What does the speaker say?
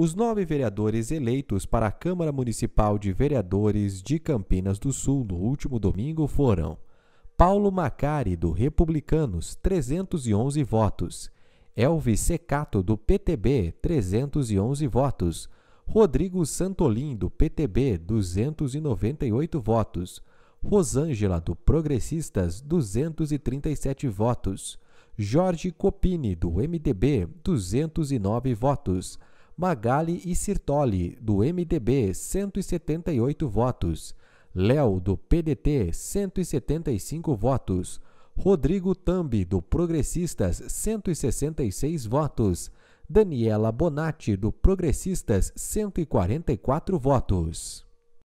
os nove vereadores eleitos para a Câmara Municipal de Vereadores de Campinas do Sul no último domingo foram Paulo Macari, do Republicanos, 311 votos, Elvis Secato, do PTB, 311 votos, Rodrigo Santolim, do PTB, 298 votos, Rosângela, do Progressistas, 237 votos, Jorge Copini, do MDB, 209 votos, Magali e Sirtoli, do MDB, 178 votos. Léo, do PDT, 175 votos. Rodrigo Tambi, do Progressistas, 166 votos. Daniela Bonatti, do Progressistas, 144 votos.